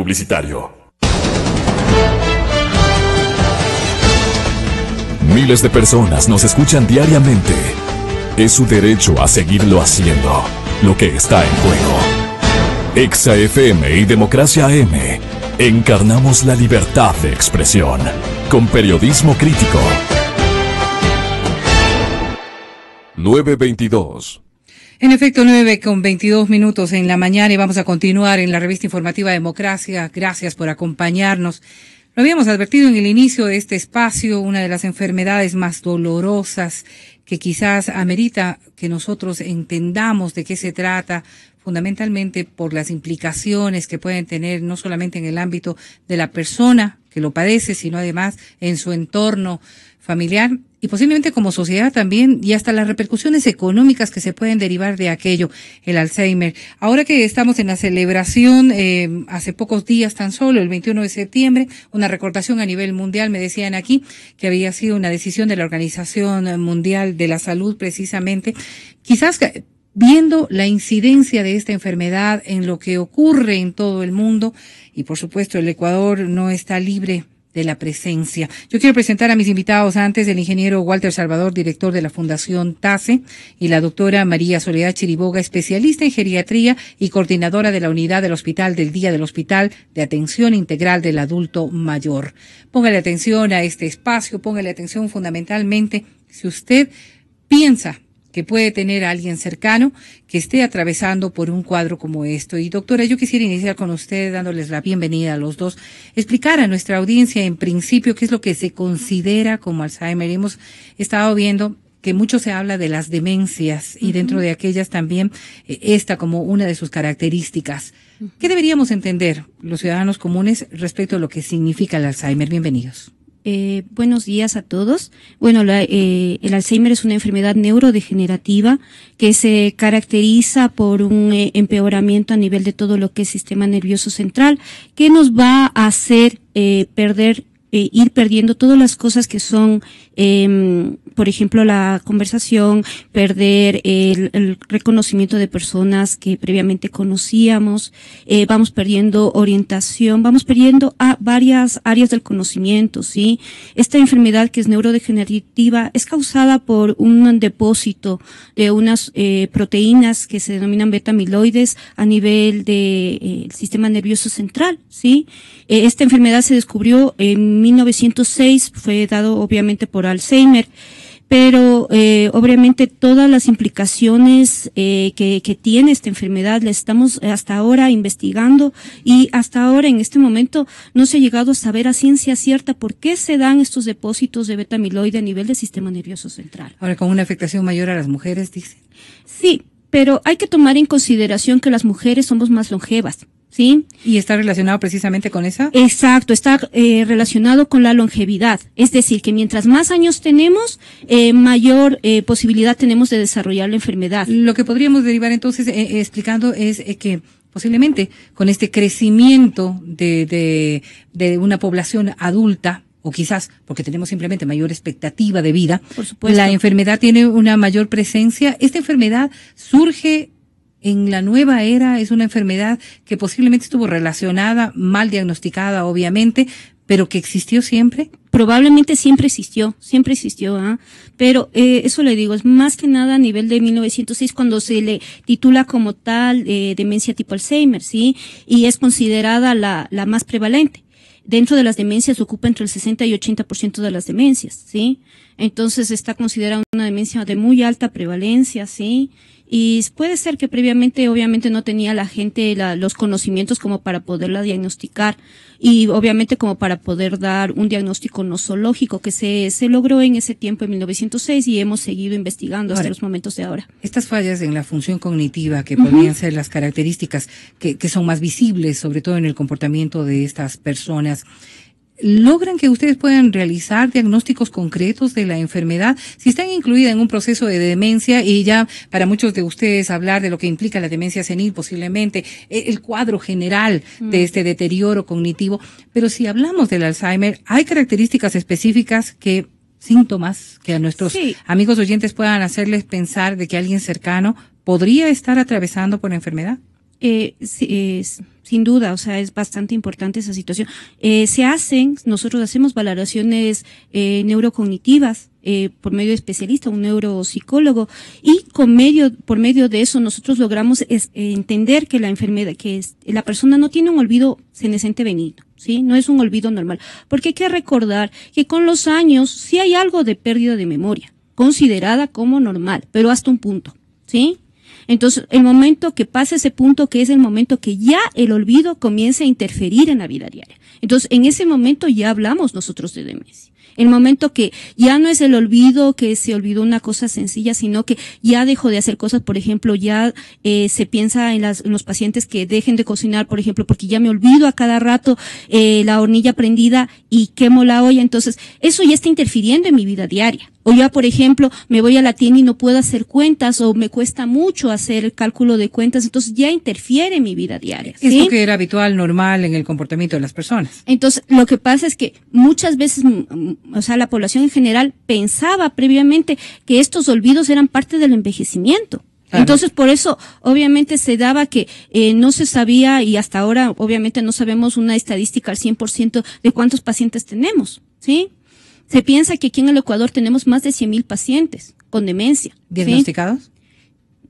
publicitario. Miles de personas nos escuchan diariamente. Es su derecho a seguirlo haciendo. Lo que está en juego. Exa FM y Democracia M. Encarnamos la libertad de expresión con periodismo crítico. 922 en efecto, nueve con veintidós minutos en la mañana y vamos a continuar en la revista informativa Democracia. Gracias por acompañarnos. Lo habíamos advertido en el inicio de este espacio, una de las enfermedades más dolorosas que quizás amerita que nosotros entendamos de qué se trata, fundamentalmente por las implicaciones que pueden tener no solamente en el ámbito de la persona que lo padece, sino además en su entorno familiar y posiblemente como sociedad también y hasta las repercusiones económicas que se pueden derivar de aquello, el Alzheimer. Ahora que estamos en la celebración, eh, hace pocos días tan solo, el 21 de septiembre, una recordación a nivel mundial, me decían aquí que había sido una decisión de la Organización Mundial de la Salud precisamente, quizás viendo la incidencia de esta enfermedad en lo que ocurre en todo el mundo y por supuesto el Ecuador no está libre de la presencia. Yo quiero presentar a mis invitados antes, el ingeniero Walter Salvador, director de la Fundación TASE y la doctora María Soledad Chiriboga, especialista en geriatría y coordinadora de la unidad del Hospital del Día del Hospital de Atención Integral del Adulto Mayor. Póngale atención a este espacio, póngale atención fundamentalmente si usted piensa que puede tener a alguien cercano que esté atravesando por un cuadro como esto. Y doctora, yo quisiera iniciar con usted dándoles la bienvenida a los dos, explicar a nuestra audiencia en principio qué es lo que se considera como Alzheimer. Hemos estado viendo que mucho se habla de las demencias y dentro de aquellas también eh, esta como una de sus características. ¿Qué deberíamos entender los ciudadanos comunes respecto a lo que significa el Alzheimer? Bienvenidos. Eh, buenos días a todos. Bueno, eh, el Alzheimer es una enfermedad neurodegenerativa que se caracteriza por un eh, empeoramiento a nivel de todo lo que es sistema nervioso central, que nos va a hacer perder, ir perdiendo todas las cosas que son em, por ejemplo, la conversación, perder el, reconocimiento de personas que previamente conocíamos, eh, vamos perdiendo orientación, vamos perdiendo a varias áreas del conocimiento, ¿sí? Esta enfermedad que es neurodegenerativa es causada por un depósito de unas eh, proteínas que se denominan beta-amiloides a nivel del eh, sistema nervioso central, ¿sí? esta enfermedad se descubrió en 1906, fue dado obviamente por Alzheimer pero eh, obviamente todas las implicaciones eh, que, que, tiene esta enfermedad la estamos eh, hasta ahora investigando y hasta ahora en este momento no se ha llegado a saber a ciencia cierta por qué se dan estos depósitos de beta amiloide a nivel del sistema nervioso central. Ahora, con una afectación mayor a las mujeres, dicen. Sí, pero hay que tomar en consideración que las mujeres somos más longevas. ¿sí? ¿Y está relacionado precisamente con esa? Exacto, está eh, relacionado con la longevidad. Es decir, que mientras más años tenemos, eh, mayor eh, posibilidad tenemos de desarrollar la enfermedad. Lo que podríamos derivar entonces explicando es que posiblemente con este crecimiento de, de, de una población adulta, o quizás porque tenemos simplemente mayor expectativa de vida, la enfermedad tiene una mayor presencia. ¿Esta enfermedad surge en la nueva era es una enfermedad que posiblemente estuvo relacionada, mal diagnosticada, obviamente, pero que existió siempre? Probablemente siempre existió, siempre existió, ¿ah? pero eh, eso le digo, es más que nada a nivel de 1906 cuando se le titula como tal eh, demencia tipo Alzheimer, ¿sí? Y es considerada la, la más prevalente. Dentro de las demencias ocupa entre el 60 y 80% de las demencias, ¿sí? Entonces está considerada una demencia de muy alta prevalencia, ¿sí? Y puede ser que previamente, obviamente, no tenía la gente los conocimientos como para poderla diagnosticar y obviamente como para poder dar un diagnóstico nosológico que se, se logró en ese tiempo, en 1906, y hemos seguido investigando hasta los momentos de ahora. Estas fallas en la función cognitiva, que podrían ser las características que, que son más visibles, sobre todo en el comportamiento de estas personas, logran que ustedes puedan realizar diagnósticos concretos de la enfermedad, si están incluidas en un proceso de demencia y ya para muchos de ustedes hablar de lo que implica la demencia senil posiblemente, e, el cuadro general de mm. este deterioro cognitivo, pero si hablamos del Alzheimer, hay características específicas que síntomas que a nuestros amigos oyentes puedan hacerles pensar de que alguien cercano podría estar atravesando por enfermedad eh, es, eh, sin duda, o sea, es bastante importante esa situación. Eh, se hacen, nosotros hacemos valoraciones eh, neurocognitivas eh, por medio de especialista, un neuropsicólogo, y con medio, por medio de eso nosotros logramos entender que la enfermedad, que es, la persona no tiene un olvido senescente benigno. ¿Sí? No es un olvido normal. Porque hay que recordar que con los años sí hay algo de pérdida de memoria, considerada como normal, pero hasta un punto, ¿sí? Entonces, el momento que pasa ese punto, que es el momento que ya el olvido comienza a interferir en la vida diaria. Entonces, en ese momento ya hablamos nosotros de demencia. El momento que ya no es el olvido, que se olvidó una cosa sencilla, sino que ya dejó de hacer cosas, por ejemplo, ya eh, se piensa en, las, los pacientes que dejen de cocinar, por ejemplo, porque ya me olvido a cada rato eh, la hornilla prendida y quemo la olla. Entonces, eso ya está interfiriendo en mi vida diaria. O ya, por ejemplo, me voy a la tienda y no puedo hacer cuentas o me cuesta mucho hacer el cálculo de cuentas, entonces ya interfiere en mi vida diaria. ¿sí? lo que era habitual, normal en el comportamiento de las personas. Entonces, lo que pasa es que muchas veces o sea, la población en general pensaba previamente que estos olvidos eran parte del envejecimiento. Entonces, por eso, obviamente, se daba que eh, no se sabía, y hasta ahora, obviamente, no sabemos una estadística al 100% de cuántos pacientes tenemos, ¿sí? Se piensa que aquí en el Ecuador tenemos más de mil pacientes con demencia. ¿Diagnosticados?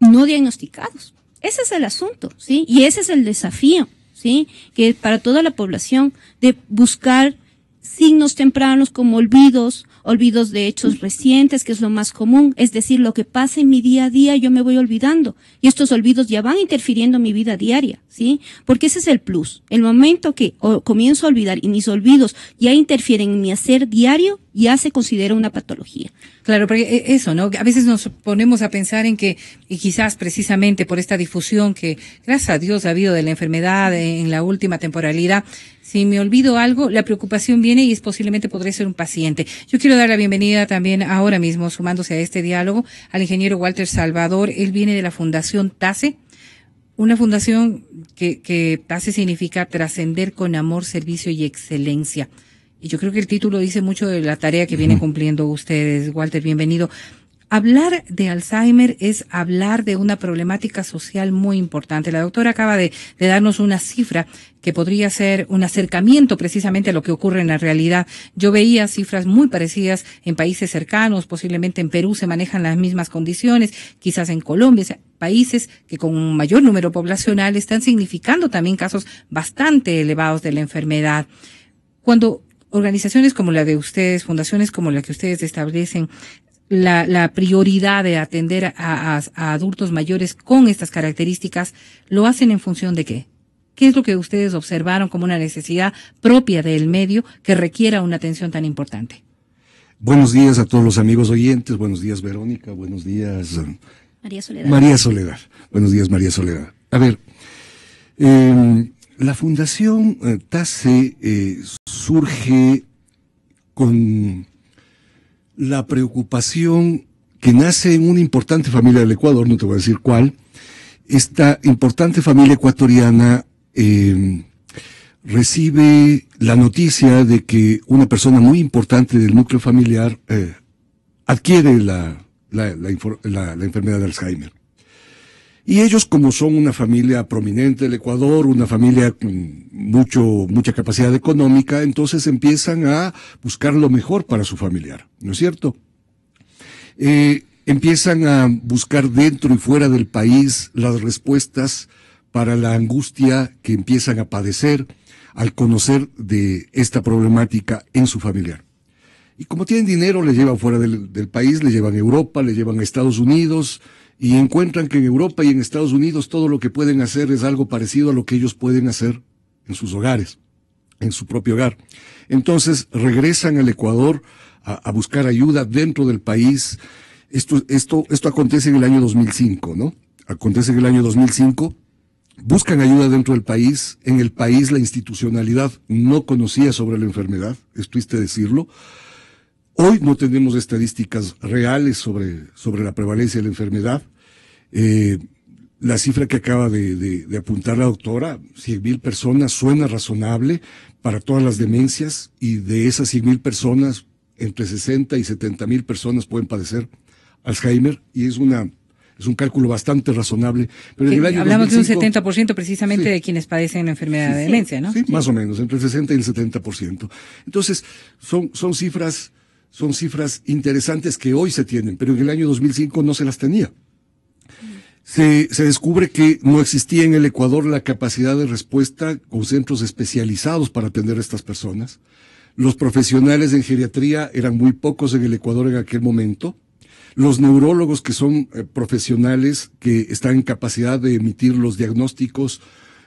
No diagnosticados. Ese es el asunto, ¿sí? Y ese es el desafío, ¿sí? Que para toda la población de buscar signos tempranos como olvidos, olvidos de hechos recientes, que es lo más común, es decir, lo que pasa en mi día a día yo me voy olvidando y estos olvidos ya van interfiriendo en mi vida diaria, ¿sí? Porque ese es el plus. El momento que comienzo a olvidar y mis olvidos ya interfieren en mi hacer diario, ya se considera una patología. Claro, porque eh, eso, ¿no? A veces nos ponemos a pensar en que, y quizás precisamente por esta difusión que, gracias a Dios, ha habido de la enfermedad en la última temporalidad, si me olvido algo, la preocupación viene y es posiblemente podré ser un paciente. Yo quiero dar la bienvenida también ahora mismo, sumándose a este diálogo, al ingeniero Walter Salvador. Él viene de la Fundación TASE una fundación que TASE significa trascender con amor, servicio y excelencia. Y yo creo que el título dice mucho de la tarea que viene cumpliendo ustedes. Walter, bienvenido. Hablar de Alzheimer es hablar de una problemática social muy importante. La doctora acaba de, darnos una cifra que podría ser un acercamiento precisamente a lo que ocurre en la realidad. Yo veía cifras muy parecidas en países cercanos, posiblemente en Perú se manejan las mismas condiciones, quizás en Colombia, países que con un mayor número poblacional están significando también casos bastante elevados de la enfermedad. Cuando organizaciones como la de ustedes, fundaciones como la que ustedes establecen, la, prioridad de atender a, adultos mayores con estas características, ¿lo hacen en función de qué? ¿Qué es lo que ustedes observaron como una necesidad propia del medio que requiera una atención tan importante? Buenos días a todos los amigos oyentes, buenos días Verónica, buenos días eh, María Soledad. María Soledad, buenos días María Soledad. A ver, eh, la Fundación eh, TASE eh, surge con la preocupación que nace en una importante familia del Ecuador, no te voy a decir cuál, esta importante familia ecuatoriana eh, recibe la noticia de que una persona muy importante del núcleo familiar adquiere la, la enfermedad de Alzheimer. Y ellos, como son una familia prominente del Ecuador, una familia con mucho, mucha capacidad económica, entonces empiezan a buscar lo mejor para su familiar, ¿no es cierto? Eh, empiezan a buscar dentro y fuera del país las respuestas para la angustia que empiezan a padecer al conocer de esta problemática en su familiar. Y como tienen dinero, le llevan fuera del, del país, le llevan a Europa, le llevan a Estados Unidos, y encuentran que en Europa y en Estados Unidos todo lo que pueden hacer es algo parecido a lo que ellos pueden hacer en sus hogares, en su propio hogar. Entonces regresan al Ecuador a, buscar ayuda dentro del país. Esto, esto, esto acontece en el año 2005, ¿no? Acontece en el año 2005 buscan ayuda dentro del país. En el país la institucionalidad no conocía sobre la enfermedad, es triste decirlo. Hoy no tenemos estadísticas reales sobre, sobre la prevalencia de la enfermedad. Eh, la cifra que acaba de, apuntar la doctora, mil personas, suena razonable para todas las demencias y de esas mil personas, entre 60 y mil personas pueden padecer Alzheimer y es una es un cálculo bastante razonable. hablamos de un 70% precisamente de quienes padecen la enfermedad de demencia, ¿no? Sí, más o menos, entre el 60 y el 70%. Entonces, son, son cifras son cifras interesantes que hoy se tienen, pero en el año 2005 no se las tenía. Se, descubre que no existía en el Ecuador la capacidad de respuesta con centros especializados para atender a estas personas. Los profesionales en geriatría eran muy pocos en el Ecuador en aquel momento. Los neurólogos que son eh, profesionales que están en capacidad de emitir los diagnósticos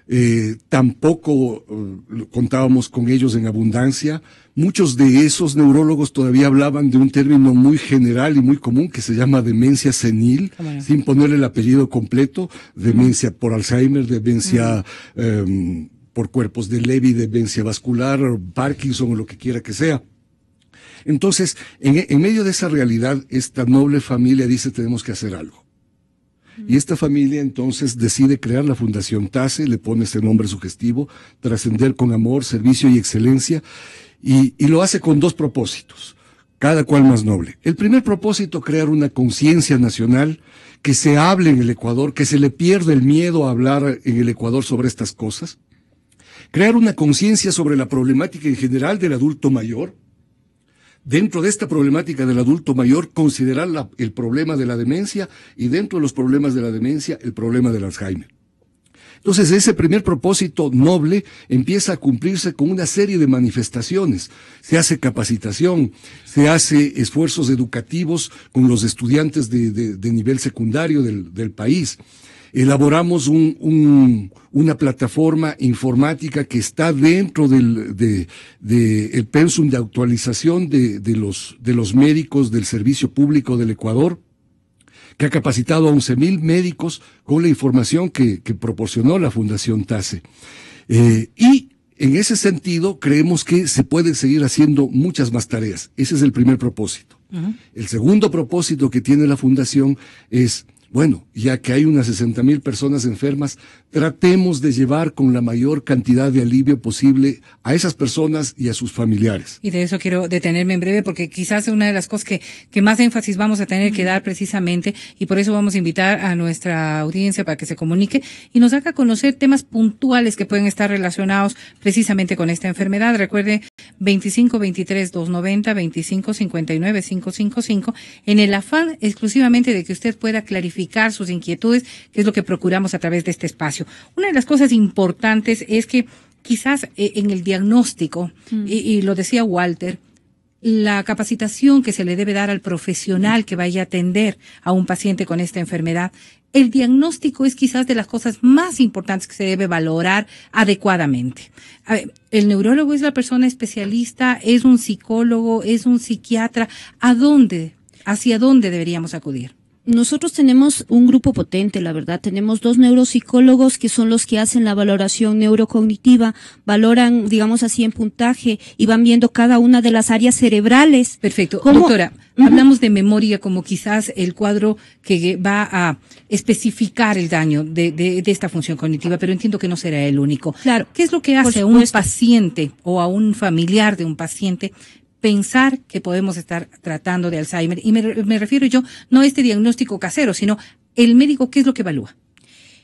eh, tampoco eh, contábamos con ellos en abundancia. Muchos de esos neurólogos todavía hablaban de un término muy general y muy común que se llama demencia senil, sin ponerle el apellido completo, demencia por Alzheimer, demencia em, por cuerpos de Levy, demencia vascular, Parkinson o lo que quiera que sea. Entonces, en, en medio de esa realidad, esta noble familia dice tenemos que hacer algo. Y esta familia entonces decide crear la Fundación TASE, le pone ese nombre sugestivo, trascender con amor, servicio y excelencia, y, y, lo hace con dos propósitos, cada cual más noble. El primer propósito, crear una conciencia nacional que se hable en el Ecuador, que se le pierda el miedo a hablar en el Ecuador sobre estas cosas. Crear una conciencia sobre la problemática en general del adulto mayor, dentro de esta problemática del adulto mayor, considerar el problema de la demencia y dentro de los problemas de la demencia, el problema del Alzheimer. Entonces, ese primer propósito noble empieza a cumplirse con una serie de manifestaciones. Se hace capacitación, se hace esfuerzos educativos con los estudiantes de, nivel secundario del país elaboramos una plataforma informática que está dentro del de, el pensum de actualización de, los, de los médicos del Servicio Público del Ecuador, que ha capacitado a 11.000 médicos con la información que, proporcionó la Fundación TASE. Eh, y en ese sentido, creemos que se pueden seguir haciendo muchas más tareas. Ese es el primer propósito. El segundo propósito que tiene la Fundación es bueno, ya que hay unas 60 mil personas enfermas, tratemos de llevar con la mayor cantidad de alivio posible a esas personas y a sus familiares. Y de eso quiero detenerme en breve porque quizás es una de las cosas que, que más énfasis vamos a tener que dar precisamente y por eso vamos a invitar a nuestra audiencia para que se comunique y nos haga conocer temas puntuales que pueden estar relacionados precisamente con esta enfermedad. Recuerde 25 23 290 25 59 555 en el afán exclusivamente de que usted pueda clarificar sus inquietudes, que es lo que procuramos a través de este espacio. Una de las cosas importantes es que quizás eh, en el diagnóstico, mm. y, lo decía Walter, la capacitación que se le debe dar al profesional que vaya a atender a un paciente con esta enfermedad. El diagnóstico es quizás de las cosas más importantes que se debe valorar adecuadamente. el neurólogo es la persona especialista, es un psicólogo, es un psiquiatra. ¿A dónde? ¿Hacia dónde deberíamos acudir? Nosotros tenemos un grupo potente, la verdad. Tenemos dos neuropsicólogos que son los que hacen la valoración neurocognitiva, valoran, digamos así, en puntaje y van viendo cada una de las áreas cerebrales. Perfecto. Doctora, hablamos de memoria como quizás el cuadro que va a especificar el daño de, de esta función cognitiva, pero entiendo que no será el único. Claro. ¿Qué es lo que hace a un paciente o a un familiar de un paciente pensar que podemos estar tratando de Alzheimer. Y me, refiero yo no a este diagnóstico casero, sino el médico, ¿qué es lo que evalúa?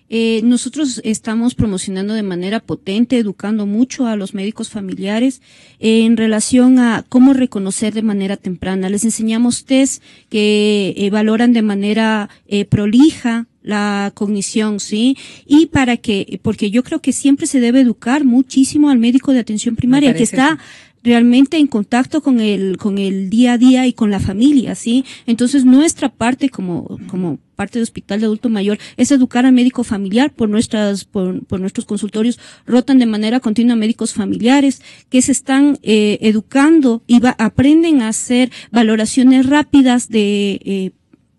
Eh, nosotros estamos promocionando de manera potente, educando mucho a los médicos familiares eh, en relación a cómo reconocer de manera temprana. Les enseñamos test que eh, valoran de manera eh, prolija la cognición, ¿sí? Y para que, porque yo creo que siempre se debe educar muchísimo al médico de atención primaria, que está realmente en contacto con el, con el día a día y con la familia, ¿sí? Entonces nuestra parte como, como parte de hospital de adulto mayor es educar al médico familiar por nuestras, por, por nuestros consultorios rotan de manera continua médicos familiares que se están eh, educando y va, aprenden a hacer valoraciones rápidas de eh,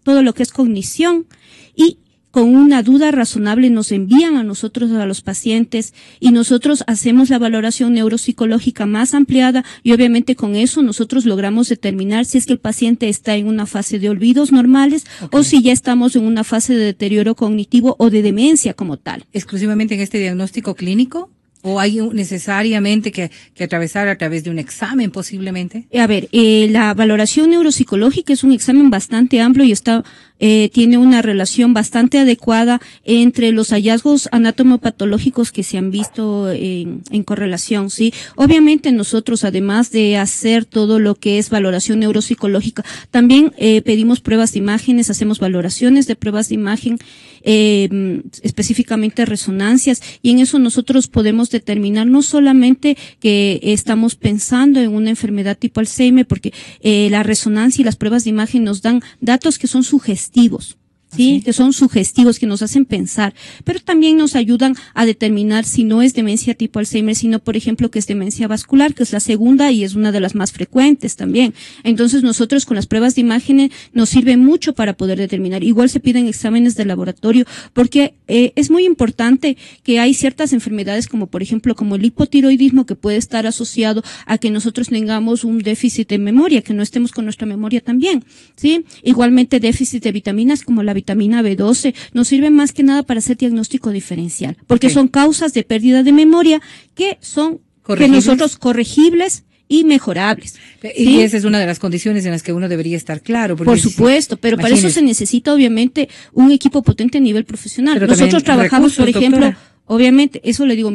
todo lo que es cognición y con una duda razonable nos envían a nosotros, a los pacientes, y nosotros hacemos la valoración neuropsicológica más ampliada y obviamente con eso nosotros logramos determinar si es que el paciente está en una fase de olvidos normales o si ya estamos en una fase de deterioro cognitivo o de demencia como tal. ¿Exclusivamente en este diagnóstico clínico? ¿O hay necesariamente que, atravesar a través de un examen posiblemente? A ver, eh, la valoración neuropsicológica es un examen bastante amplio y está eh, tiene una relación bastante adecuada entre los hallazgos anatomopatológicos que se han visto en, correlación, ¿sí? Obviamente nosotros, además de hacer todo lo que es valoración neuropsicológica, también eh, pedimos pruebas de imágenes, hacemos valoraciones de pruebas de imagen, eh, específicamente resonancias, y en eso nosotros podemos determinar no solamente que estamos pensando en una enfermedad tipo Alzheimer, porque eh, la resonancia y las pruebas de imagen nos dan datos que son sugestivos festivos. ¿sí? Que son sugestivos, que nos hacen pensar, pero también nos ayudan a determinar si no es demencia tipo Alzheimer, sino, por ejemplo, que es demencia vascular, que es la segunda y es una de las más frecuentes también. Entonces, nosotros con las pruebas de imágenes nos sirve mucho para poder determinar. Igual se piden exámenes de laboratorio, porque eh, es muy importante que hay ciertas enfermedades, como por ejemplo, como el hipotiroidismo, que puede estar asociado a que nosotros tengamos un déficit de memoria, que no estemos con nuestra memoria también, ¿sí? Igualmente déficit de vitaminas como la vitamina B12, nos sirve más que nada para hacer diagnóstico diferencial, porque son causas de pérdida de memoria que son que nosotros corregibles y mejorables. Y esa es una de las condiciones en las que uno debería estar claro. Por supuesto, pero para eso se necesita obviamente un equipo potente a nivel profesional. nosotros trabajamos, por ejemplo, obviamente, eso le digo,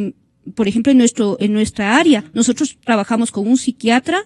por ejemplo, en nuestro en nuestra área, nosotros trabajamos con un psiquiatra,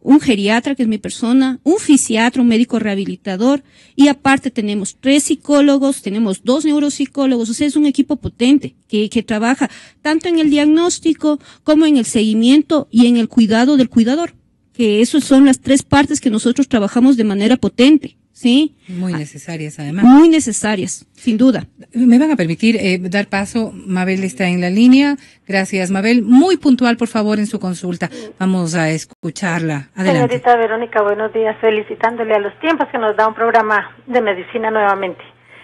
un geriatra, que es mi persona, un fisiatra, un médico rehabilitador, y aparte tenemos tres psicólogos, tenemos dos neuropsicólogos, o sea, es un equipo potente que, que trabaja tanto en el diagnóstico como en el seguimiento y en el cuidado del cuidador, que esas son las tres partes que nosotros trabajamos de manera potente. ¿sí? Muy ah, necesarias, además. Muy necesarias, sin duda. Me van a permitir eh, dar paso. Mabel está en la línea. Gracias, Mabel. Muy puntual, por favor, en su consulta. Vamos a escucharla. Adelante. Señorita Verónica, buenos días. Felicitándole a los tiempos que nos da un programa de medicina nuevamente.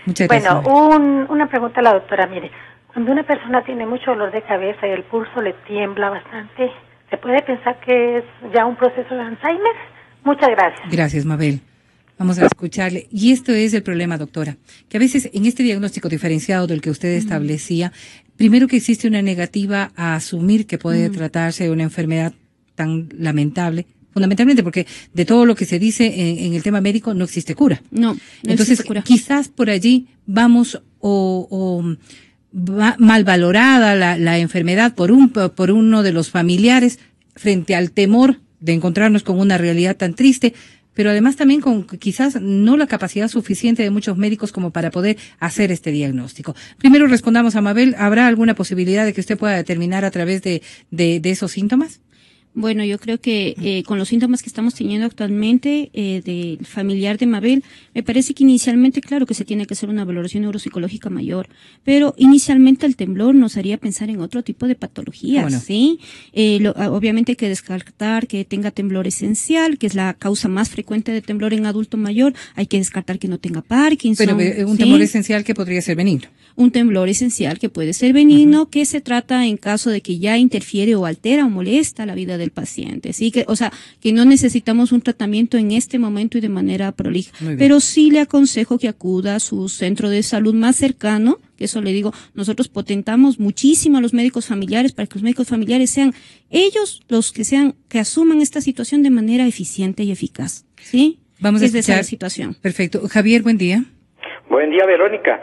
Muchas gracias. Bueno, una pregunta a la doctora. Mire, cuando una persona tiene mucho dolor de cabeza y el pulso le tiembla bastante, ¿se puede pensar que es ya un proceso de Alzheimer? Muchas gracias. Gracias, Mabel. Vamos a escucharle. Y esto es el problema, doctora, que a veces en este diagnóstico diferenciado del que usted establecía, primero que existe una negativa a asumir que puede tratarse de una enfermedad tan lamentable, fundamentalmente porque de todo lo que se dice en, el tema médico no existe cura. No. no Entonces, quizás por allí vamos o, va mal valorada la, la, enfermedad por, un, por uno de los familiares frente al temor de encontrarnos con una realidad tan triste, pero además también con quizás no la capacidad suficiente de muchos médicos como para poder hacer este diagnóstico. Primero respondamos a Mabel, ¿habrá alguna posibilidad de que usted pueda determinar a través de, de, de esos síntomas? Bueno, yo creo que eh, con los síntomas que estamos teniendo actualmente eh, del familiar de Mabel, me parece que inicialmente, claro que se tiene que hacer una valoración neuropsicológica mayor, pero inicialmente el temblor nos haría pensar en otro tipo de patologías, ¿sí? Eh, ah, obviamente hay que descartar que tenga temblor esencial, que es la causa más frecuente de temblor en adulto mayor, hay que descartar que no tenga Parkinson. Pero eh, un temblor esencial que podría ser benigno. Un temblor esencial que puede ser benigno, que se trata en caso de que ya interfiere o altera o molesta la vida de del paciente, sí que, o sea, que no necesitamos un tratamiento en este momento y de manera prolija, pero sí le aconsejo que acuda a su centro de salud más cercano, que eso le digo, nosotros potentamos muchísimo a los médicos familiares para que los médicos familiares sean ellos los que sean que asuman esta situación de manera eficiente y eficaz, ¿sí? Vamos a hacer situación. Perfecto. Javier, buen día. Buen día, Verónica.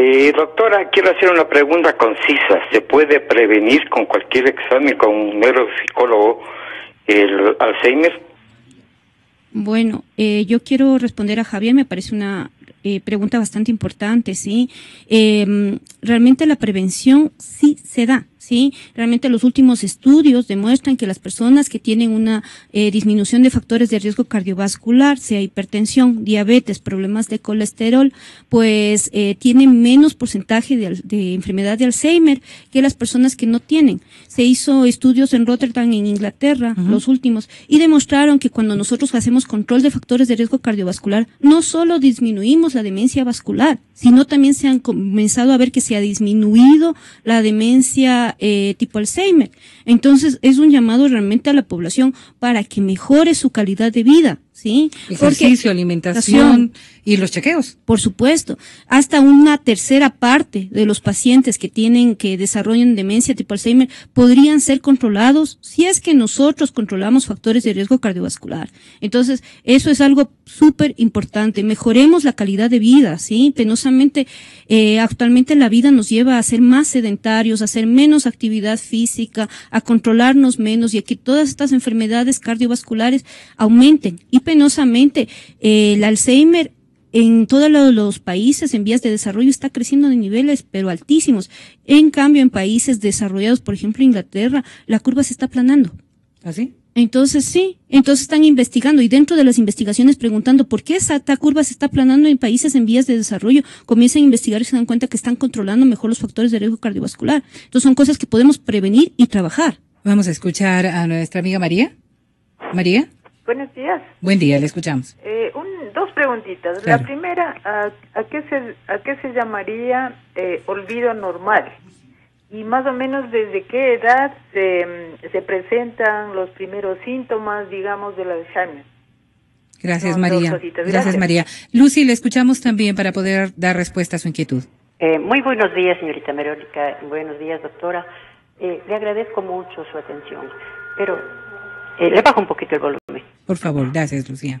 Eh, doctora, quiero hacer una pregunta concisa. ¿Se puede prevenir con cualquier examen, con un neuropsicólogo, el Alzheimer? Bueno, eh, yo quiero responder a Javier, me parece una eh, pregunta bastante importante, ¿sí? Em, realmente la prevención sí se da, ¿sí? Realmente los últimos estudios demuestran que las personas que tienen una eh, disminución de factores de riesgo cardiovascular, sea hipertensión, diabetes, problemas de colesterol, pues eh, tienen menos porcentaje de, enfermedad de Alzheimer que las personas que no tienen. Se hizo estudios en Rotterdam, en Inglaterra, los últimos, y demostraron que cuando nosotros hacemos control de factores de riesgo cardiovascular, no solo disminuimos la demencia vascular, sino también se han comenzado a ver que se ha disminuido la demencia eh, tipo Alzheimer. Entonces es un llamado realmente a la población para que mejore su calidad de vida. ¿sí? Ejercicio, alimentación y los chequeos. Por supuesto. Hasta una tercera parte de los pacientes que tienen, que desarrollan demencia tipo Alzheimer, podrían ser controlados si es que nosotros controlamos factores de riesgo cardiovascular. Entonces, eso es algo súper importante. Mejoremos la calidad de vida, ¿sí? Penosamente, eh, actualmente la vida nos lleva a ser más sedentarios, a hacer menos actividad física, a controlarnos menos y a que todas estas enfermedades cardiovasculares aumenten. Y penosamente, el Alzheimer en todos los países en vías de desarrollo está creciendo de niveles pero altísimos. En cambio, en países desarrollados, por ejemplo Inglaterra, la curva se está aplanando. ¿Así? ¿Ah, entonces sí, entonces están investigando y dentro de las investigaciones preguntando por qué esa curva se está aplanando en países en vías de desarrollo, comienzan a investigar y se dan cuenta que están controlando mejor los factores de riesgo cardiovascular. Entonces son cosas que podemos prevenir y trabajar. Vamos a escuchar a nuestra amiga María. María. Buenos días. Buen día, le escuchamos. Eh, dos preguntitas. La primera, ¿a, qué se, ¿a qué se llamaría eh, olvido normal? Y más o menos desde qué edad se, mm, presentan los primeros síntomas, digamos, de la Alzheimer. Gracias, María. Gracias, María. Lucy, le escuchamos también para poder dar respuesta a su inquietud. Eh, muy buenos días, señorita Merónica. Buenos días, doctora. le agradezco mucho su atención, pero le bajo un poquito el volumen. Por favor, gracias, Lucía.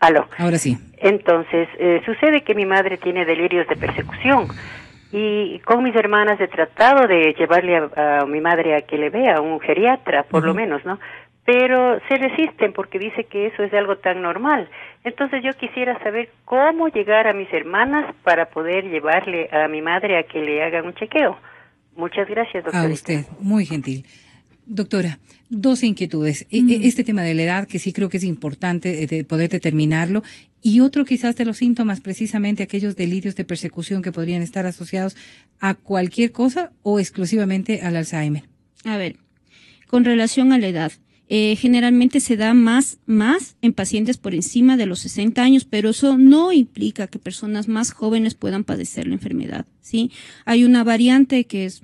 Aló. Ahora sí. Entonces, eh, sucede que mi madre tiene delirios de persecución y con mis hermanas he tratado de llevarle a, mi madre a que le vea un geriatra, por lo menos, ¿no? Pero se resisten porque dice que eso es algo tan normal. Entonces yo quisiera saber cómo llegar a mis hermanas para poder llevarle a mi madre a que le haga un chequeo. Muchas gracias, doctora. usted, muy gentil. Doctora, dos inquietudes. E, e, este tema de la edad, que sí creo que es importante eh, poder determinarlo, y otro quizás de los síntomas, precisamente aquellos delirios de persecución que podrían estar asociados a cualquier cosa o exclusivamente al Alzheimer. A ver, con relación a la edad. Eh, generalmente se da más, más en pacientes por encima de los 60 años, pero eso no implica que personas más jóvenes puedan padecer la enfermedad, ¿sí? Hay una variante que es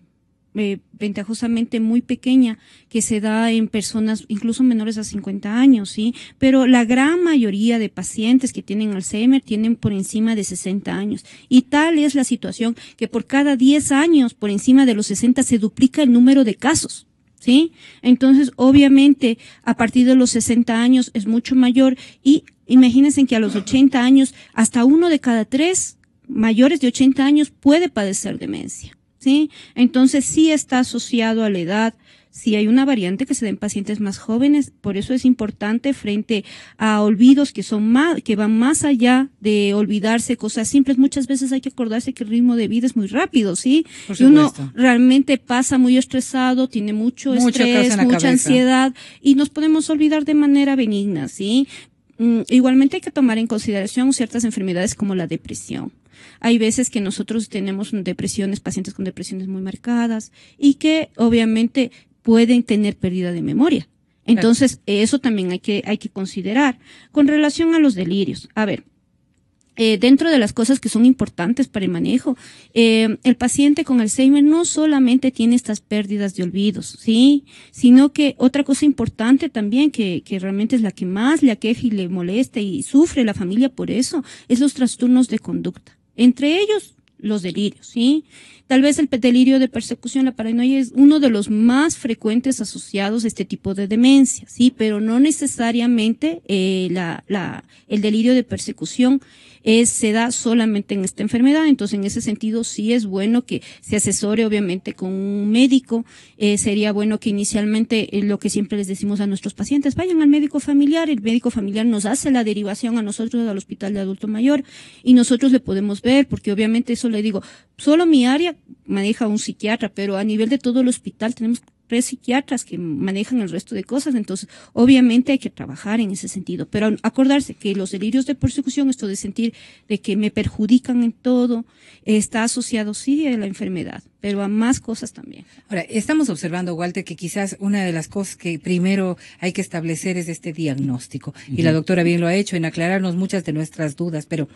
eh, ventajosamente muy pequeña que se da en personas incluso menores a 50 años, ¿sí? Pero la gran mayoría de pacientes que tienen Alzheimer tienen por encima de 60 años. Y tal es la situación que por cada 10 años por encima de los 60 se duplica el número de casos. ¿Sí? Entonces, obviamente, a partir de los 60 años es mucho mayor y imagínense que a los 80 años, hasta uno de cada tres mayores de 80 años puede padecer demencia. ¿sí? Entonces sí está asociado a la edad, si sí, hay una variante que se da en pacientes más jóvenes, por eso es importante frente a olvidos que son más, que van más allá de olvidarse cosas simples. Muchas veces hay que acordarse que el ritmo de vida es muy rápido, ¿sí? Y uno realmente pasa muy estresado, tiene mucho, estrés, mucha ansiedad y nos podemos olvidar de manera benigna, ¿sí? Mm, igualmente hay que tomar en consideración ciertas enfermedades como la depresión. Hay veces que nosotros tenemos depresiones, pacientes con depresiones muy marcadas y que obviamente pueden tener pérdida de memoria. Entonces, eso también hay que, hay que considerar. Con relación a los delirios, a ver, eh, dentro de las cosas que son importantes para el manejo, eh, el paciente con Alzheimer no solamente tiene estas pérdidas de olvidos, ¿sí? Sino que otra cosa importante también, que, que realmente es la que más le aqueja y le molesta y sufre la familia por eso, es los trastornos de conducta. Entre ellos, los delirios, ¿sí? Tal vez el delirio de persecución, la paranoia, es uno de los más frecuentes asociados a este tipo de demencia, ¿sí? Pero no necesariamente eh, la, el delirio de persecución es, eh, se da solamente en esta enfermedad. Entonces, en ese sentido, sí es bueno que se asesore, obviamente, con un médico. Eh, sería bueno que inicialmente, lo que siempre les decimos a nuestros pacientes, vayan al médico familiar. El médico familiar nos hace la derivación a nosotros al hospital de adulto mayor y nosotros le podemos ver, porque obviamente eso le digo, Solo mi área maneja un psiquiatra, pero a nivel de todo el hospital tenemos tres psiquiatras que manejan el resto de cosas, entonces obviamente hay que trabajar en ese sentido, pero acordarse que los delirios de persecución, esto de sentir de que me perjudican en todo, está asociado sí a la enfermedad, pero a más cosas también. Ahora, estamos observando, Walter, que quizás una de las cosas que primero hay que establecer es este diagnóstico, y la doctora bien lo ha hecho en aclararnos muchas de nuestras dudas, pero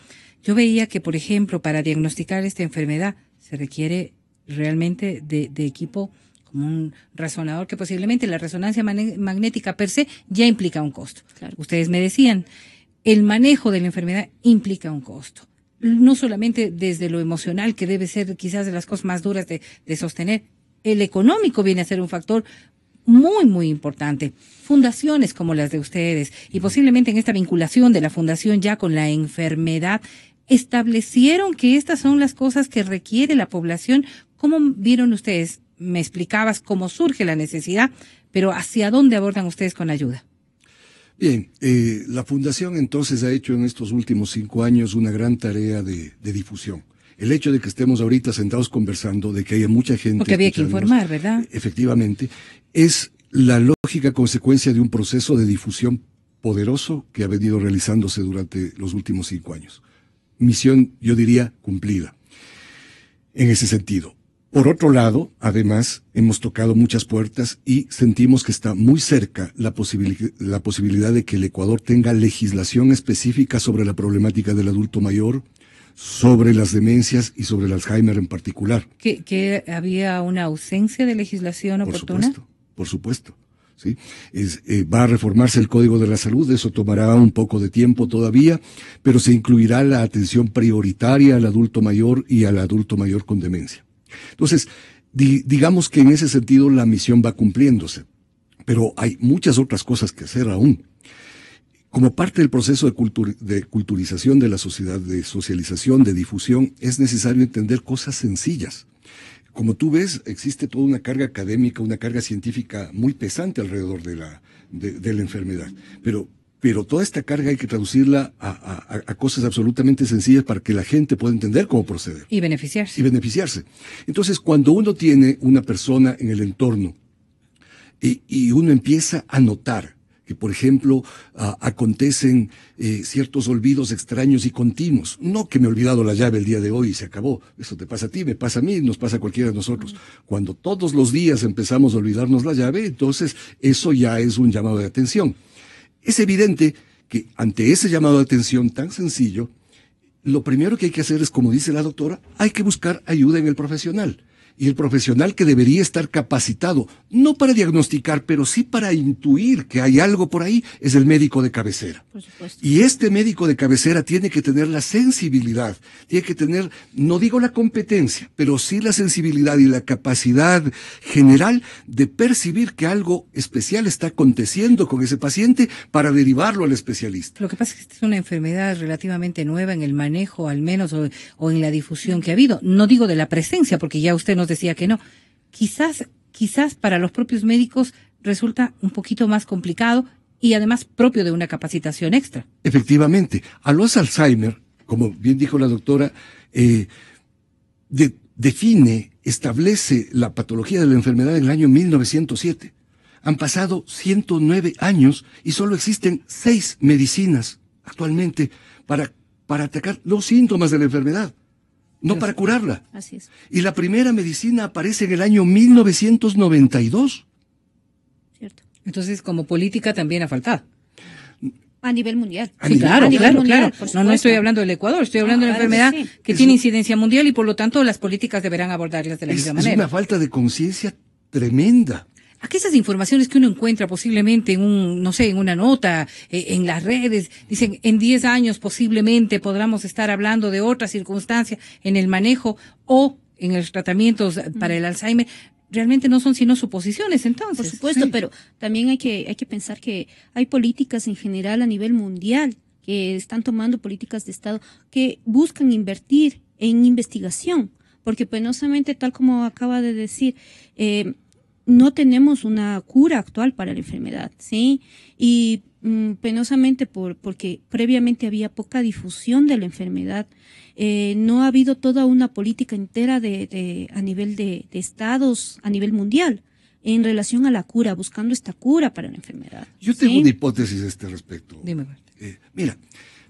yo veía que, por ejemplo, para diagnosticar esta enfermedad se requiere realmente de, de equipo como un resonador que posiblemente la resonancia magnética per se ya implica un costo. Ustedes me decían, el manejo de la enfermedad implica un costo no solamente desde lo emocional, que debe ser quizás de las cosas más duras de, de, sostener, el económico viene a ser un factor muy, muy importante. Fundaciones como las de ustedes y posiblemente en esta vinculación de la fundación ya con la enfermedad, establecieron que estas son las cosas que requiere la población. ¿Cómo vieron ustedes me explicabas cómo surge la necesidad, pero ¿hacia dónde abordan ustedes con la ayuda? Bien, eh, la Fundación entonces ha hecho en estos últimos cinco años una gran tarea de, de difusión el hecho de que estemos ahorita sentados conversando, de que haya mucha gente. Porque había que informar, ¿verdad? Efectivamente, es la lógica consecuencia de un proceso de difusión poderoso que ha venido realizándose durante los últimos cinco años. Misión, yo diría, cumplida. En ese sentido. Por otro lado, además, hemos tocado muchas puertas y sentimos que está muy cerca la, posibilidad de que el Ecuador tenga legislación específica sobre la problemática del adulto mayor, sobre las demencias y sobre el Alzheimer en particular. ¿Que, había una ausencia de legislación oportuna? Por supuesto, por supuesto. Eh, va a reformarse el Código de la Salud, eso tomará un poco de tiempo todavía, pero se incluirá la atención prioritaria al adulto mayor y al adulto mayor con demencia. Entonces, digamos que en ese sentido la misión va cumpliéndose, pero hay muchas otras cosas que hacer aún. Como parte del proceso de, de culturización de la sociedad, de socialización, de difusión, es necesario entender cosas sencillas como tú ves, existe toda una carga académica, una carga científica muy pesante alrededor de la, de la enfermedad. Pero pero toda esta carga hay que traducirla a, cosas absolutamente sencillas para que la gente pueda entender cómo proceder. Y beneficiarse. Y beneficiarse. Entonces, cuando uno tiene una persona en el entorno y, uno empieza a notar que, por ejemplo, acontecen eh, ciertos olvidos extraños y continuos, no que me he olvidado la llave el día de hoy y se acabó, eso te pasa a ti, me pasa a mí, nos pasa a cualquiera de nosotros. Cuando todos los días empezamos a olvidarnos la llave, entonces eso ya es un llamado de atención. Es evidente que ante ese llamado de atención tan sencillo, lo primero que hay que hacer es, como dice la doctora, hay que buscar ayuda en el profesional y el profesional que debería estar capacitado, no para diagnosticar, pero sí para intuir que hay algo por ahí, es el médico de cabecera. Por y este médico de cabecera tiene que tener la sensibilidad, tiene que tener, no digo la competencia, pero sí la sensibilidad y la capacidad general de percibir que algo especial está aconteciendo con ese paciente para derivarlo al especialista. Lo que pasa es que esta es una enfermedad relativamente nueva en el manejo, al menos, o en la difusión que ha habido. No digo de la presencia, porque ya usted nos decía que no. Quizás, quizás para los propios médicos resulta un poquito más complicado y además propio de una capacitación extra. Efectivamente, a Alzheimer, como bien dijo la doctora, eh, define, establece la patología de la enfermedad en el año 1907. Han pasado 109 años y solo existen seis medicinas actualmente para, para atacar los síntomas de la enfermedad no para curarla. Así es. Y la primera medicina aparece en el año 1992. Cierto. Entonces, como política también ha faltado. A nivel mundial. claro. No, estoy hablando del Ecuador, estoy hablando de una ah, enfermedad que, tiene incidencia mundial y por lo tanto las políticas deberán abordarlas de la misma manera. Es una falta de conciencia tremenda esas informaciones que uno encuentra posiblemente en un, no sé, en una nota, eh, en las redes, dicen en 10 años posiblemente podamos estar hablando de otra circunstancia en el manejo o en los tratamientos para el Alzheimer, realmente no son sino suposiciones entonces. Por supuesto, pero también hay que, hay que pensar que hay políticas en general a nivel mundial que están tomando políticas de Estado que buscan invertir en investigación, porque penosamente, tal como acaba de decir, eh, no tenemos una cura actual para la enfermedad, ¿sí? Y mm, penosamente por, porque previamente había poca difusión de la enfermedad, eh, no ha habido toda una política entera a nivel de, estados, a nivel mundial, en relación a la cura, buscando esta cura para la enfermedad. Yo tengo una hipótesis a este respecto. Dime, eh, mira,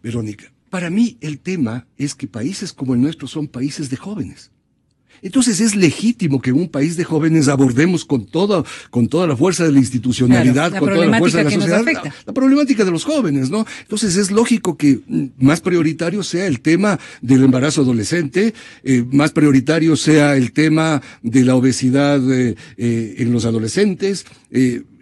Verónica, para mí el tema es que países como el nuestro son países de jóvenes. Entonces es legítimo que un país de jóvenes abordemos con toda, con toda la fuerza de la institucionalidad, con toda la fuerza de la sociedad, la, problemática de los jóvenes, ¿no? Entonces es lógico que más prioritario sea el tema del embarazo adolescente, eh, más prioritario sea el tema de la obesidad eh, eh, en los adolescentes,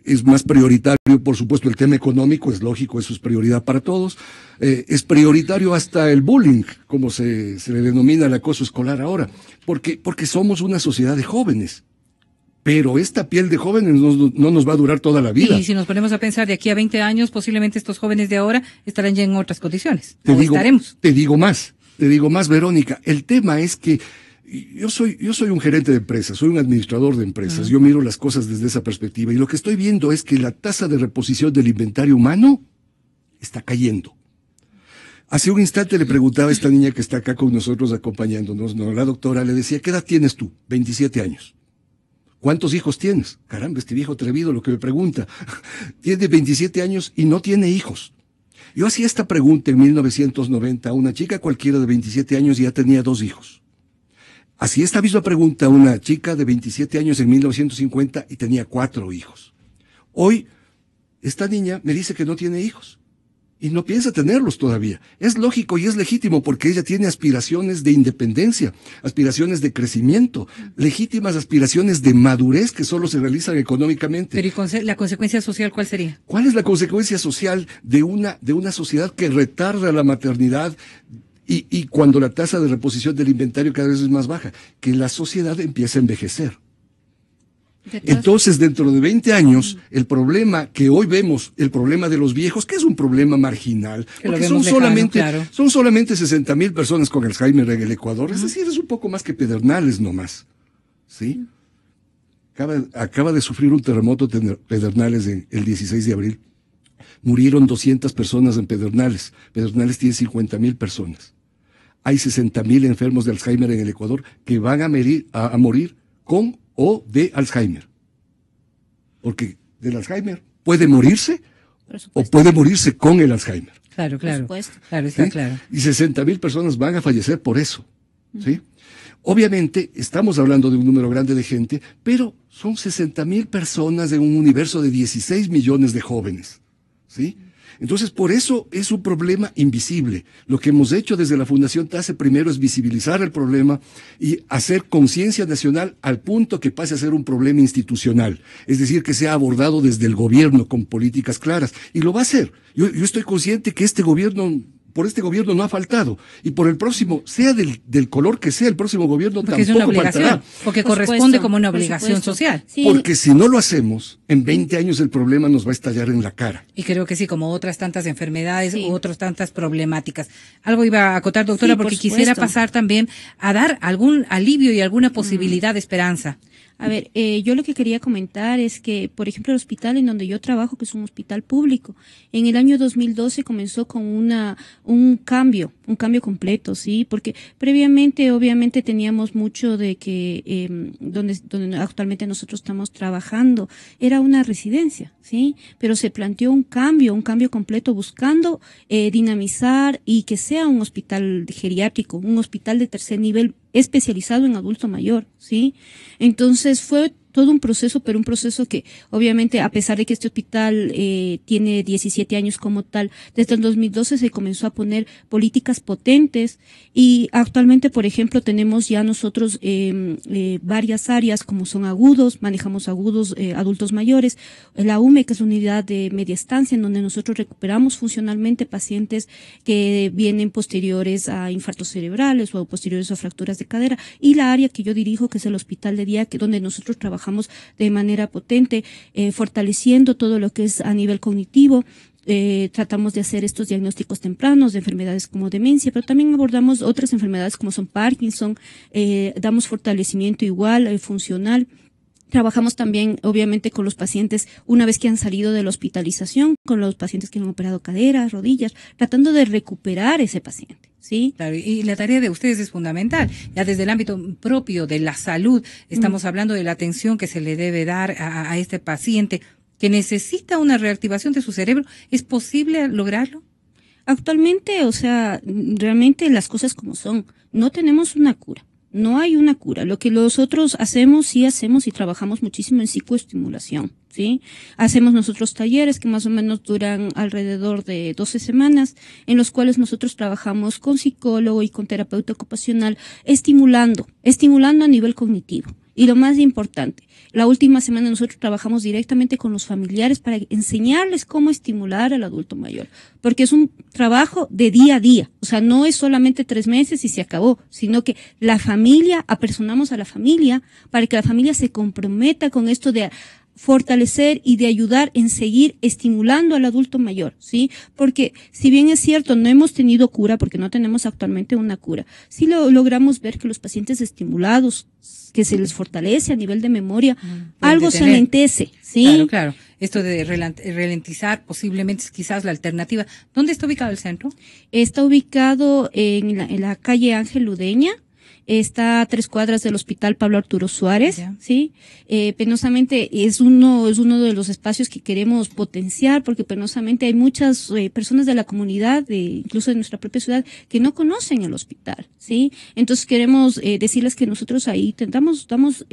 es más prioritario, por supuesto, el tema económico, es lógico, eso es prioridad para todos. Eh, es prioritario hasta el bullying, como se, se le denomina el acoso escolar ahora, porque, porque somos una sociedad de jóvenes pero esta piel de jóvenes no, nos va a durar toda la vida. Y si nos ponemos a pensar de aquí a 20 años, posiblemente estos jóvenes de ahora estarán ya en otras condiciones. Te, te digo más, te digo más, Verónica. El tema es que yo soy, yo soy un gerente de empresas, soy un administrador de empresas, yo miro las cosas desde esa perspectiva y lo que estoy viendo es que la tasa de reposición del inventario humano está cayendo. Hace un instante le preguntaba a esta niña que está acá con nosotros acompañándonos, no, la doctora le decía, ¿qué edad tienes tú? 27 años. ¿Cuántos hijos tienes? Caramba, este viejo atrevido lo que me pregunta. Tiene 27 años y no tiene hijos. Yo hacía esta pregunta en 1990 a una chica cualquiera de 27 años y ya tenía dos hijos. Así esta misma pregunta una chica de 27 años en 1950 y tenía cuatro hijos. Hoy, esta niña me dice que no tiene hijos y no piensa tenerlos todavía. Es lógico y es legítimo porque ella tiene aspiraciones de independencia, aspiraciones de crecimiento, legítimas aspiraciones de madurez que solo se realizan económicamente. Pero ¿y la consecuencia social cuál sería? ¿Cuál es la consecuencia social de una, de una sociedad que retarda la maternidad, y, cuando la tasa de reposición del inventario cada vez es más baja, que la sociedad empieza a envejecer. Entonces, dentro de 20 años, el problema que hoy vemos, el problema de los viejos, que es un problema marginal, porque son solamente, son solamente 60 mil personas con Alzheimer en el Ecuador, es decir, es un poco más que Pedernales nomás. ¿Sí? Acaba, de sufrir un terremoto Pedernales el 16 de abril. Murieron 200 personas en Pedernales. Pedernales tiene 50 mil personas hay 60.000 enfermos de Alzheimer en el Ecuador que van a, morir con o de Alzheimer. Porque del Alzheimer puede morirse o puede morirse con el Alzheimer. Claro, claro. claro, está claro. Y 60.000 personas van a fallecer por eso. Mm. ¿sí? Obviamente estamos hablando de un número grande de gente, pero son 60.000 personas en un universo de 16 millones de jóvenes. ¿sí? Entonces, por eso es un problema invisible. Lo que hemos hecho desde la Fundación TASE primero es visibilizar el problema y hacer conciencia nacional al punto que pase a ser un problema institucional. Es decir, que sea abordado desde el gobierno con políticas claras. Y lo va a hacer. Yo, yo estoy consciente que este gobierno por este gobierno no ha faltado. Y por el próximo, sea del, del color que sea, el próximo gobierno porque tampoco faltará. Porque corresponde como una obligación social. Porque si no lo hacemos, en 20 años el problema nos va a estallar en la cara. Y creo que sí, como otras tantas enfermedades u otras tantas problemáticas. Algo iba a acotar, doctora, porque quisiera pasar también a dar algún alivio y alguna posibilidad de esperanza. A ver, eh, yo lo que quería comentar es que, por ejemplo, el hospital en donde yo trabajo, que es un hospital público, en el año 2012 comenzó con una, un cambio, un cambio completo, ¿sí? Porque previamente, obviamente, teníamos mucho de que, eh, donde, donde actualmente nosotros estamos trabajando, era una residencia, ¿sí? Pero se planteó un cambio, un cambio completo buscando eh, dinamizar y que sea un hospital geriátrico, un hospital de tercer nivel especializado en adulto mayor, ¿sí? Entonces fue todo un proceso, pero un proceso que obviamente a pesar de que este hospital eh, tiene 17 años como tal, desde el 2012 se comenzó a poner políticas potentes y actualmente, por ejemplo, tenemos ya nosotros em, eh, varias áreas como son agudos, manejamos agudos eh, adultos mayores, la UME, que es la unidad de media estancia en donde nosotros recuperamos funcionalmente pacientes que vienen posteriores a infartos cerebrales o posteriores a fracturas de cadera y la área que yo dirijo, que es el hospital de día, que donde nosotros trabajamos trabajamos de manera potente, eh, fortaleciendo todo lo que es a nivel cognitivo, eh, tratamos de hacer estos diagnósticos tempranos de enfermedades como demencia, pero también abordamos otras enfermedades como son Parkinson, eh, damos fortalecimiento igual, funcional. Trabajamos también, obviamente, con los pacientes una vez que han salido de la hospitalización, con los pacientes que han operado caderas, rodillas, tratando de recuperar ese paciente. ¿sí? Y la tarea de ustedes es fundamental. Ya desde el ámbito propio de la salud, estamos mm. hablando de la atención que se le debe dar a, a este paciente que necesita una reactivación de su cerebro. ¿Es posible lograrlo? Actualmente, o sea, realmente las cosas como son, no tenemos una cura no hay una cura. Lo que nosotros hacemos, sí hacemos y trabajamos muchísimo en psicoestimulación, ¿sí? Hacemos nosotros talleres que más o menos duran alrededor de 12 semanas, en los cuales nosotros trabajamos con psicólogo y con terapeuta ocupacional, estimulando, estimulando a nivel cognitivo. Y lo más importante, la última semana nosotros trabajamos directamente con los familiares para enseñarles cómo estimular al adulto mayor, porque es un trabajo de día a día, o sea, no es solamente tres meses y se acabó, sino que la familia, apersonamos a la familia para que la familia se comprometa con esto de fortalecer y de ayudar en seguir estimulando al adulto mayor, ¿sí? Porque si bien es cierto, no hemos tenido cura, porque no tenemos actualmente una cura, sí lo, logramos ver que los pacientes estimulados, que se les fortalece a nivel de memoria, mm, algo se lentece, ¿sí? Claro, claro. Esto de ralentizar posiblemente es quizás la alternativa. ¿Dónde está ubicado el centro? Está ubicado en la, en la calle Ángel Ludeña está a tres cuadras del Hospital Pablo Arturo Suárez, ¿sí? Eh, penosamente es uno, es uno de los espacios que queremos potenciar porque penosamente hay muchas eh, personas de la comunidad, de, incluso de nuestra propia ciudad, que no conocen el hospital, ¿sí? Entonces queremos eh, decirles que nosotros ahí intentamos, estamos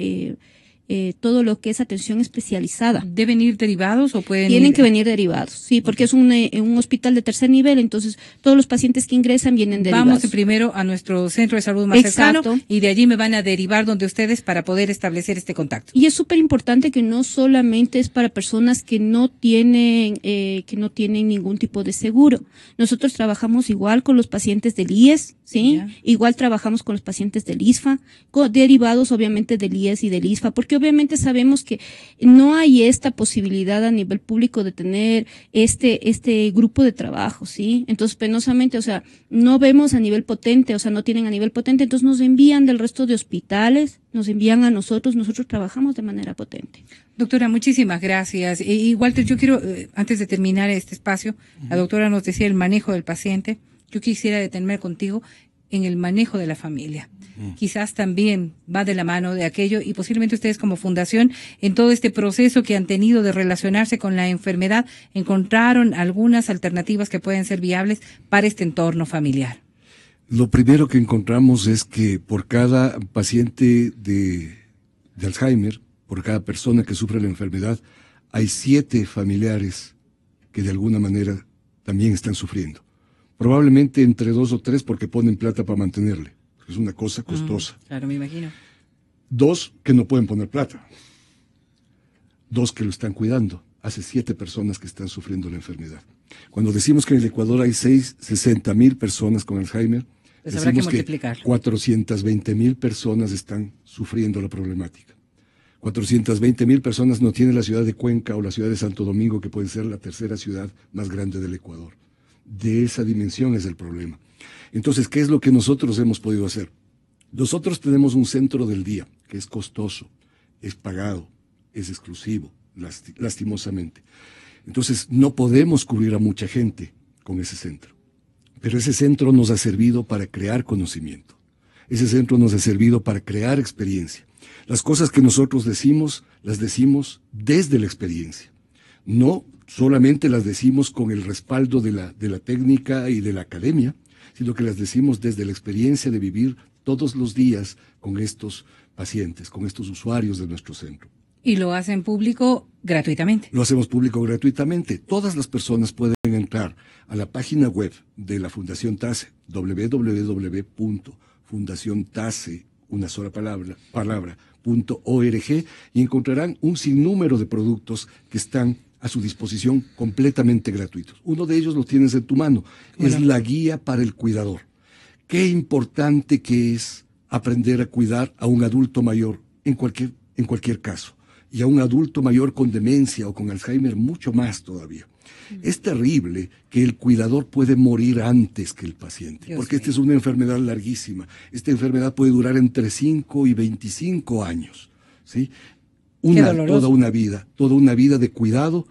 eh, todo lo que es atención especializada. ¿Deben ir derivados o pueden? Tienen que venir derivados, sí, porque es eh, un, hospital de tercer nivel, entonces todos los pacientes que ingresan vienen derivados. Vamos primero a nuestro centro de salud más cercano y de allí me van a derivar donde ustedes para poder establecer este contacto. Y es súper importante que no solamente es para personas que no tienen eh, que no tienen ningún tipo de seguro. Nosotros trabajamos igual con los pacientes del IES, sí, igual trabajamos con los pacientes del ISFA, derivados obviamente del IES y del ISFA, porque obviamente sabemos que no hay esta posibilidad a nivel público de tener este, este grupo de trabajo, ¿sí? Entonces, penosamente, o sea, no vemos a nivel potente, o sea, no tienen a nivel potente, entonces nos envían del resto de hospitales, nos envían a nosotros, nosotros trabajamos de manera potente. Doctora, muchísimas gracias. Y, Walter, yo quiero, eh, antes de terminar este espacio, la doctora nos decía el manejo del paciente yo quisiera detenerme contigo en el manejo de la familia. Mm. Quizás también va de la mano de aquello y posiblemente ustedes como fundación en todo este proceso que han tenido de relacionarse con la enfermedad encontraron algunas alternativas que pueden ser viables para este entorno familiar. Lo primero que encontramos es que por cada paciente de Alzheimer, por cada persona que sufre la enfermedad, hay siete familiares que de alguna manera también están sufriendo probablemente entre dos o tres porque ponen plata para mantenerle. Es una cosa mm, costosa. claro, me imagino. Dos que no pueden poner plata. Dos que lo están cuidando. Hace siete personas que están sufriendo la enfermedad. Cuando decimos que en el Ecuador hay seis, 60 mil personas con Alzheimer, pues decimos que, 420 mil personas están sufriendo la problemática. 420 mil personas no tienen la ciudad de Cuenca o la ciudad de Santo Domingo, que puede ser la tercera ciudad más grande del Ecuador de esa dimensión es el problema. Entonces, ¿qué es lo que nosotros hemos podido hacer? Nosotros tenemos un centro del día que es costoso, es pagado, es exclusivo, lastimosamente. Entonces, no podemos cubrir a mucha gente con ese centro. Pero ese centro nos ha servido para crear conocimiento. Ese centro nos ha servido para crear experiencia. Las cosas que nosotros decimos, las decimos desde la experiencia no solamente las decimos con el respaldo de la, de la técnica y de la academia, sino que las decimos desde la experiencia de vivir todos los días con estos pacientes, con estos usuarios de nuestro centro. Y lo hacen público gratuitamente. Lo hacemos público gratuitamente. Todas las personas pueden entrar a la página web de la Fundación TASE, www.fundaciontase, una sola palabra, palabra, punto org, y encontrarán un sinnúmero de productos que están a su disposición completamente gratuitos. Uno de ellos lo tienes en tu mano, es la guía para el cuidador. Qué importante que es aprender a cuidar a un adulto mayor en cualquier, en cualquier caso, y a un adulto mayor con demencia o con Alzheimer mucho más todavía. Mm. Es terrible que el cuidador puede morir antes que el paciente, porque esta es una enfermedad larguísima. Esta enfermedad puede durar entre 5 y 25 años. ¿sí? Una, toda una vida, toda una vida de cuidado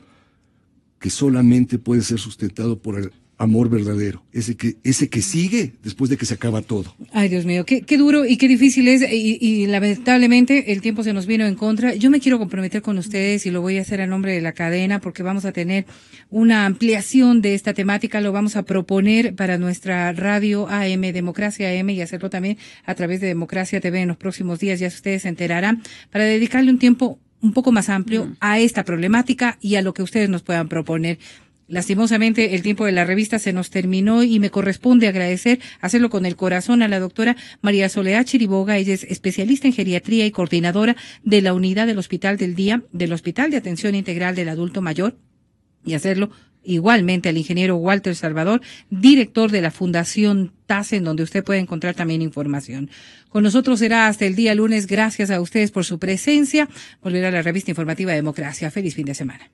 que solamente puede ser sustentado por el amor verdadero, ese que, ese que sigue después de que se acaba todo. Ay, Dios mío, qué, duro y qué difícil es, y, y, lamentablemente el tiempo se nos vino en contra. Yo me quiero comprometer con ustedes y lo voy a hacer a nombre de la cadena porque vamos a tener una ampliación de esta temática, lo vamos a proponer para nuestra radio AM, Democracia AM, y hacerlo también a través de Democracia TV en los próximos días, ya ustedes se enterarán, para dedicarle un tiempo un poco más amplio mm. a esta problemática y a lo que ustedes nos puedan proponer. Lastimosamente, el tiempo de la revista se nos terminó y me corresponde agradecer, hacerlo con el corazón, a la doctora María Soledad Chiriboga. Ella es especialista en geriatría y coordinadora de la unidad del Hospital del Día, del Hospital de Atención Integral del Adulto Mayor, y hacerlo igualmente al ingeniero Walter Salvador, director de la Fundación TASE, en donde usted puede encontrar también información. Con nosotros será hasta el día lunes. Gracias a ustedes por su presencia. Volverá la revista informativa Democracia. Feliz fin de semana.